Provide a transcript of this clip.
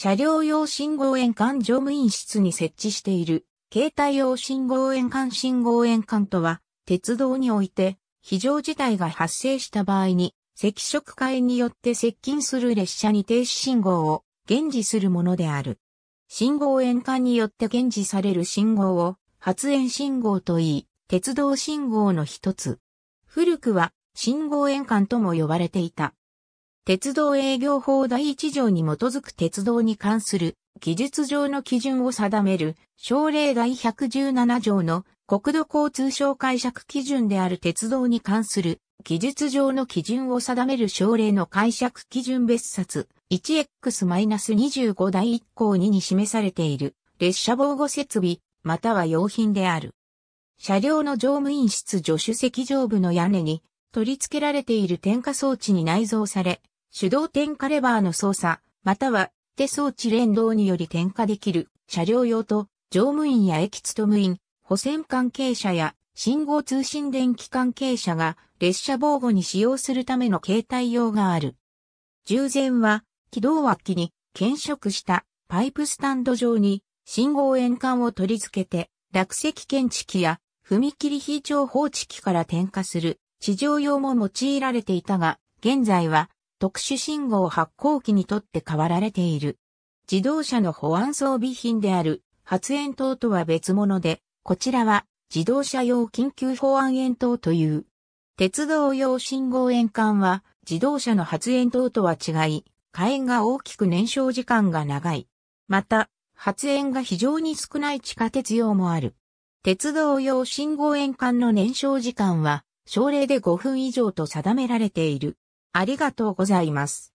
車両用信号円管乗務員室に設置している、携帯用信号円管信号円管とは、鉄道において、非常事態が発生した場合に、赤色会によって接近する列車に停止信号を、現時するものである。信号円管によって現時される信号を、発煙信号といい、鉄道信号の一つ。古くは、信号円管とも呼ばれていた。鉄道営業法第1条に基づく鉄道に関する技術上の基準を定める省令第117条の国土交通省解釈基準である鉄道に関する技術上の基準を定める省令の解釈基準別冊 1X-25 第1項2に示されている列車防護設備または用品である。車両の乗務員室助手席上部の屋根に取り付けられている点火装置に内蔵され手動点火レバーの操作、または手装置連動により点火できる車両用と乗務員や駅勤務員、保線関係者や信号通信電気関係者が列車防護に使用するための携帯用がある。従前は軌道脇に検食したパイプスタンド上に信号円管を取り付けて落石検知器や踏切非常放置器から点火する地上用も用いられていたが、現在は特殊信号発光器にとって変わられている。自動車の保安装備品である発煙筒とは別物で、こちらは自動車用緊急保安煙筒という。鉄道用信号煙管は自動車の発煙筒とは違い、火炎が大きく燃焼時間が長い。また、発煙が非常に少ない地下鉄用もある。鉄道用信号煙管の燃焼時間は、省令で5分以上と定められている。ありがとうございます。